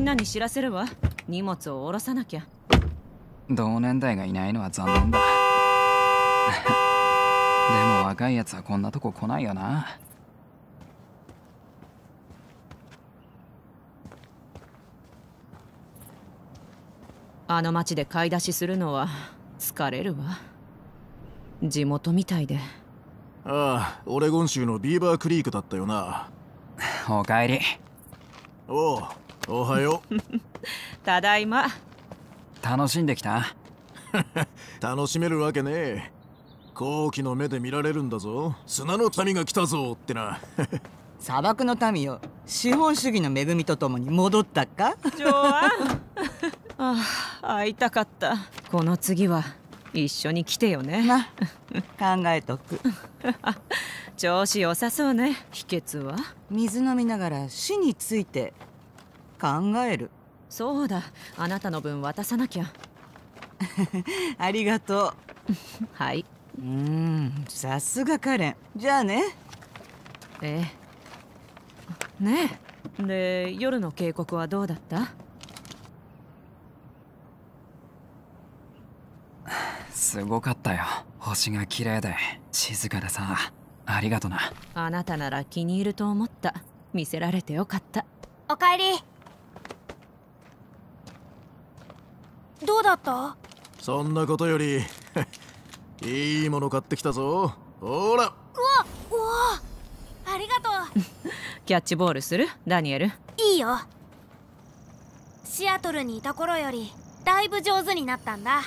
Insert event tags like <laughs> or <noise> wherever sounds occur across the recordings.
んなに知らせるわ荷物を下ろさなきゃ同年代がいないのは残念だ <laughs> でも若いやつはこんなとこ来ないよなあの町で買い出しするのは疲れるわ地元みたいでああオレゴン州のビーバークリークだったよな <laughs> おかえりおうおはよう <laughs> ただいま楽しんできた <laughs> 楽しめるわけねえ好奇の目で見られるんだぞ砂の民が来たぞってな <laughs> 砂漠の民よ資本主義の恵みとともに戻ったかジョアああ会いたかったこの次は一緒に来てよね、な考えとく調子良さそうね秘訣は水飲みながら死について考えるそうだあなたの分渡さなきゃ <laughs> ありがとう <laughs> はいうんさすがカレンじゃあねええねえで夜の警告はどうだった <sighs> すごかったよ星が綺麗で静かでさありがとなあなたなら気に入ると思った見せられてよかったおかえりどうだったそんなことより <laughs> いいもの買ってきたぞほらうわわありがとう <laughs> キャッチボールするダニエルいいよシアトルにいた頃よりだいぶ上手になったんだ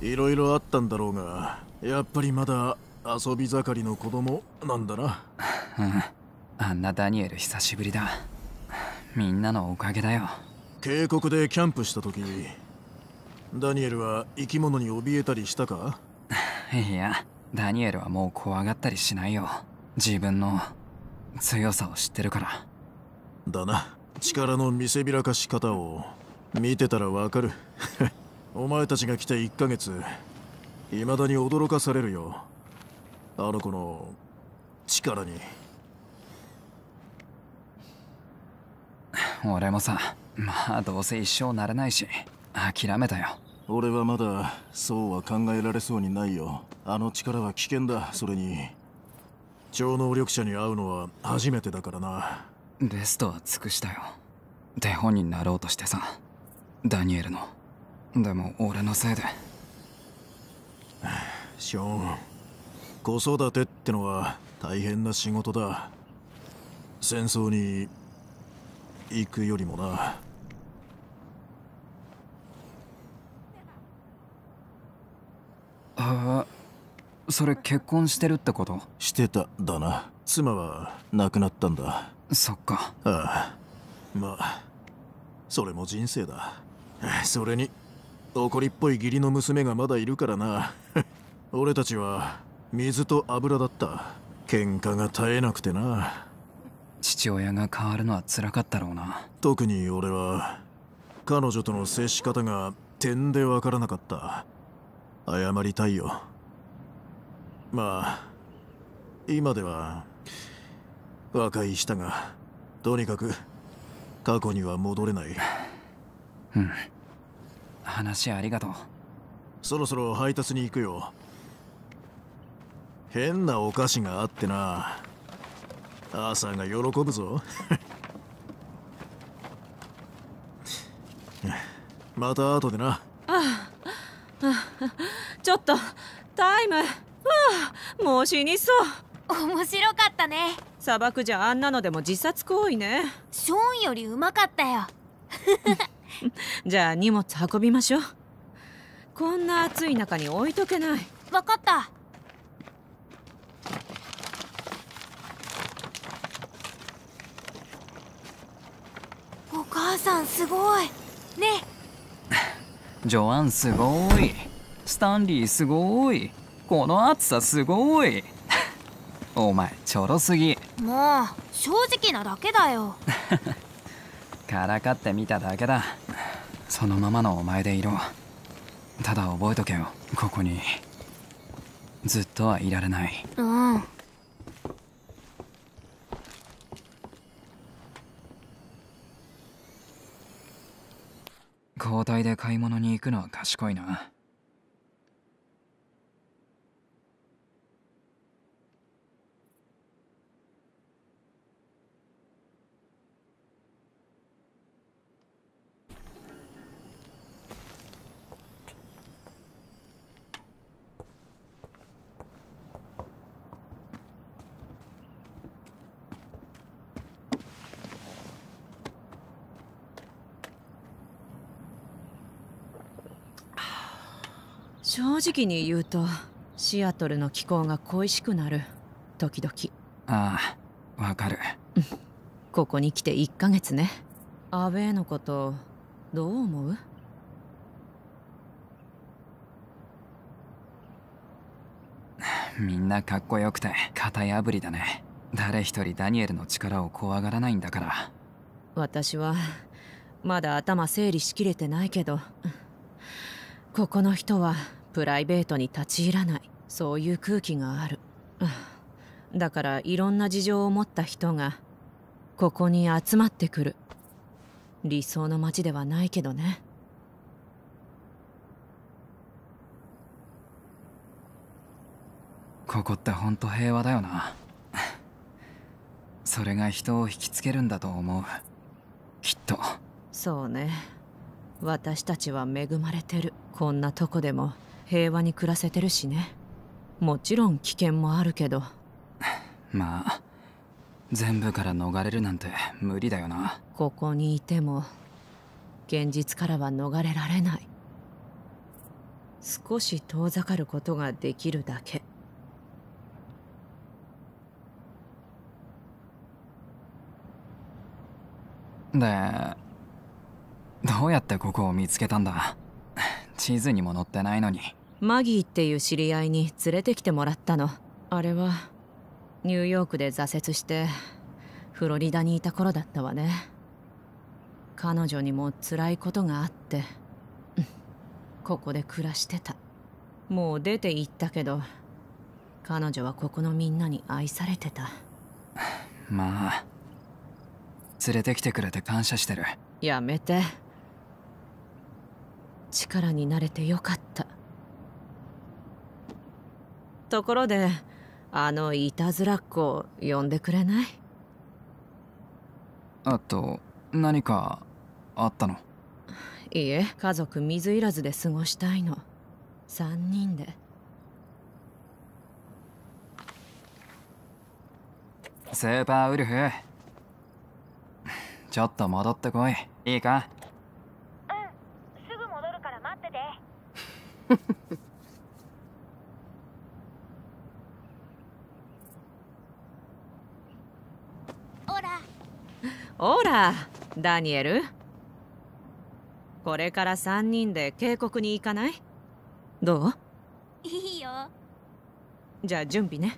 いろいろあったんだろうがやっぱりまだ遊び盛りの子供なんだな <laughs> あんなダニエル久しぶりだみんなのおかげだよ渓谷でキャンプした時ダニエルは生き物に怯えたりしたか <laughs> いやダニエルはもう怖がったりしないよ自分の強さを知ってるからだな力の見せびらかし方を見てたらわかる <laughs> お前たちが来て1ヶ月いまだに驚かされるよあの子の力に。俺もさまあどうせ一生なれないし諦めたよ俺はまだそうは考えられそうにないよあの力は危険だそれに超能力者に会うのは初めてだからなベストは尽くしたよ手本になろうとしてさダニエルのでも俺のせいでショーン子育てってのは大変な仕事だ戦争に行くよりもなあそれ結婚してるってことしてただな妻は亡くなったんだそっかああまあそれも人生だそれに怒りっぽい義理の娘がまだいるからな <laughs> 俺たちは水と油だった喧嘩が絶えなくてな父親が変わるのは辛かったろうな特に俺は彼女との接し方が点でわからなかった謝りたいよまあ今では若いしたがとにかく過去には戻れないうん話ありがとうそろそろ配達に行くよ変なお菓子があってな朝が喜ぶぞまた後でなああちょっとタイム、はあ、もう死にそう面白かったね砂漠じゃあんなのでも自殺行為ねショーンよりうまかったよ <laughs> じゃあ荷物運びましょうこんな暑い中に置いとけない分かったさんすごいねジョアンすごいスタンリーすごいこの暑さすごい <laughs> お前ちょろすぎもう正直なだけだよ <laughs> からかってみただけだそのままのお前でいろただ覚えとけよここにずっとはいられないうん交代で買い物に行くのは賢いな。正直に言うとシアトルの気候が恋しくなる時々ああわかるここに来て1ヶ月ねアウェーのことどう思うみんなかっこよくて型破りだね誰一人ダニエルの力を怖がらないんだから私はまだ頭整理しきれてないけどここの人はプライベートに立ち入らないそういう空気があるだからいろんな事情を持った人がここに集まってくる理想の街ではないけどねここってほんと平和だよなそれが人を引きつけるんだと思うきっとそうね私たちは恵まれてるこんなとこでも平和に暮らせてるしねもちろん危険もあるけどまあ全部から逃れるなんて無理だよなここにいても現実からは逃れられない少し遠ざかることができるだけでどうやってここを見つけたんだ地図にも載ってないのにマギーっていう知り合いに連れてきてもらったのあれはニューヨークで挫折してフロリダにいた頃だったわね彼女にも辛いことがあってここで暮らしてたもう出て行ったけど彼女はここのみんなに愛されてたまあ連れてきてくれて感謝してるやめて力になれてよかったところであのいたずらっ子呼んでくれないあと何かあったのいいえ家族水入らずで過ごしたいの3人でスーパーウルフちょっと戻ってこいいいかうんすぐ戻るから待ってて <laughs> ほらダニエルこれから3人で渓谷に行かないどういいよじゃあ準備ね